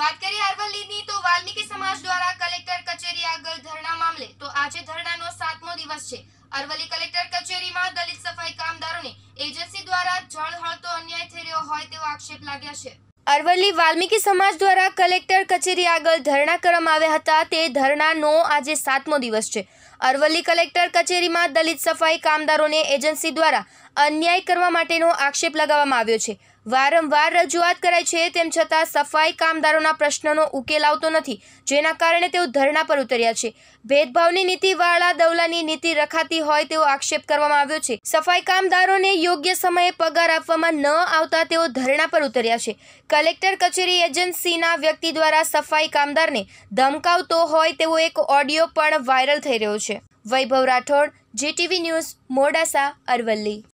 વાત કરીએ અરવલ્લીની તો વાલ્મીકી સમાજ દ્વારા કલેક્ટર કચેરી આગળ ધરણા મામલે તો આજે ધરણાનો સાતમો દિવસ છે અરવલ્લી કલેક્ટર કચેરીમાં દલિત સફાઈ કામદારોને એજન્સી દ્વારા જળ હળતો અન્યાય થઈ રહ્યો હોય તેવો આક્ષેપ લાગ્યા છે અરવલ્લી વાલ્મીકી સમાજ દ્વારા કલેક્ટર કચેરી આગળ ધરણા કરવામાં આવ્યા હતા તે ધરણાનો આજે સાતમો દિવસ છે અરવલ્લી કલેક્ટર કચેરીમાં દલિત સફાઈ કામદારોને એજન્સી દ્વારા અન્યાય કરવા માટેનો આક્ષેપ લગાવવામાં આવ્યો છે વારંવાર રજૂઆત કરાય છે તેમ છતાં સફાઈ કામદારોના પ્રશ્નનો ઉકેલ આવતો નથી જેના કારણે તેઓ ધરણા પર ઉતર્યા છે ભેદભાવની નીતિવાળા દવલાની નીતિ રખાતી હોય તેવો આક્ષેપ કરવામાં આવ્યો છે સફાઈ કામદારોને યોગ્ય સમયે પગાર આપવામાં ન આવતા તેઓ ધરણા પર ઉતર્યા છે કલેક્ટર કચેરી એજન્સીના વ્યક્તિ દ્વારા સફાઈ કામદારને ધમકાવતો હોય તેવો એક ઓડિયો પણ વાયરલ થઈ રહ્યો છે વૈભવ રાઠોડ જીટીવી ન્યૂઝ મોડાસા અરવલ્લી